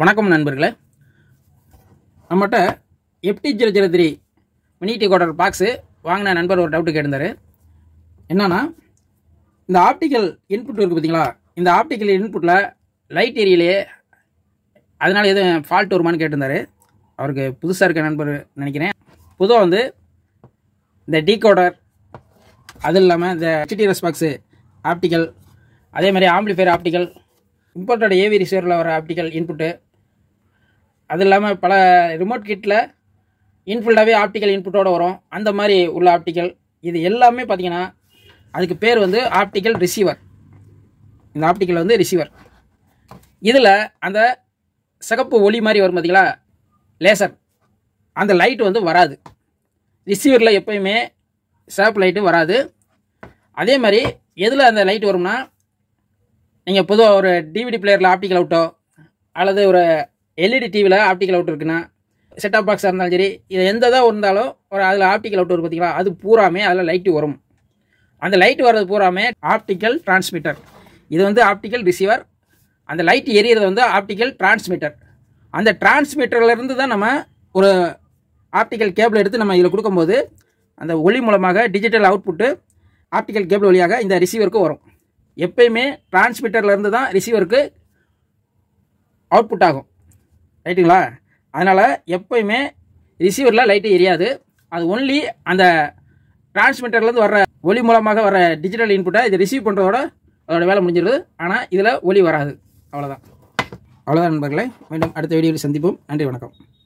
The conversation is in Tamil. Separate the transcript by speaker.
Speaker 1: வணக்கம் நண்பர்களே நம்மகிட்ட எப்டி ஜீரோ ஜீரோ த்ரீ மினிடி கோட்டர் பாக்ஸு வாங்கின நண்பர் ஒரு டவுட்டு கேட்டிருந்தார் என்னென்னா இந்த ஆப்டிக்கல் இன்புட் இருக்குது பார்த்தீங்களா இந்த ஆப்டிக்கல் இன்புட்டில் லைட் ஏரியிலேயே அதனால் எதுவும் ஃபால்ட் வருமானு கேட்டிருந்தார் அவருக்கு புதுசாக இருக்க நண்பர் நினைக்கிறேன் பொதுவாக வந்து இந்த டீகோடர் அது இல்லாமல் இந்த ஹெச்டிஎஸ் பாக்ஸு ஆப்டிக்கல் அதே மாதிரி ஆம்பிளிஃபயர் ஆப்டிக்கல் இம்போர்ட்டட் ஏவி ரிசீவரில் வர ஆப்டிக்கல் இன்புட்டு அது இல்லாமல் பல ரிமோட் கிட்டில் இன்ஃபுல்டாகவே ஆப்டிக்கல் இன்புட்டோடு வரும் அந்த மாதிரி உள்ள ஆப்டிக்கல் இது எல்லாமே பார்த்திங்கன்னா அதுக்கு பேர் வந்து ஆப்டிக்கல் ரிசீவர் இந்த ஆப்டிக்கல் வந்து ரிசீவர் இதில் அந்த சிகப்பு ஒளி மாதிரி வரும் பார்த்திங்களா லேசர் அந்த லைட் வந்து வராது ரிசீவரில் எப்போயுமே சிவப்பு லைட்டு வராது அதே மாதிரி எதில் அந்த லைட் வரும்னா நீங்கள் பொதுவாக ஒரு டிவிடி பிளேயரில் ஆப்டிக்கல் அவுட்டோ அல்லது ஒரு எல்இடி டிவியில் ஆப்டிக்கல் அவுட் இருக்குன்னா செட்டாப் பாக்ஸாக இருந்தாலும் சரி இது எந்த தான் இருந்தாலும் ஒரு அதில் ஆப்டிக்கல் அவுட் வரும் பார்த்தீங்களா அது பூராமே அதில் லைட்டு வரும் அந்த லைட் வர்றது பூராமே ஆப்டிக்கல் டிரான்ஸ்மிட்டர் இது வந்து ஆப்டிக்கல் ரிசீவர் அந்த லைட் எரியறது வந்து ஆப்டிக்கல் டிரான்ஸ்மிட்டர் அந்த டிரான்ஸ்மிட்டர்லேருந்து தான் நம்ம ஒரு ஆப்டிக்கல் கேபிள் எடுத்து நம்ம இதில் கொடுக்கும்போது அந்த ஒளி மூலமாக டிஜிட்டல் அவுட்புட்டு ஆப்டிக்கல் கேபிள் வழியாக இந்த ரிசீவருக்கு வரும் எப்பயுமே டிரான்ஸ்மிட்டர்லேருந்து தான் ரிசீவருக்கு அவுட்புட் ஆகும் ரைட்டுங்களா அதனால் எப்பயுமே ரிசீவரில் லைட்டு எரியாது அது ஒன்லி அந்த டிரான்ஸ்மிட்டர்லேருந்து வர ஒலி மூலமாக வர டிஜிட்டல் இன்புட்டை இதை ரிசீவ் பண்ணுறதோட அதோட வேலை முடிஞ்சிருது ஆனால் இதில் ஒலி வராது அவ்வளோதான் அவ்வளோதான் நண்பர்களே மீண்டும் அடுத்த வீடியோவில் சந்திப்போம் நன்றி வணக்கம்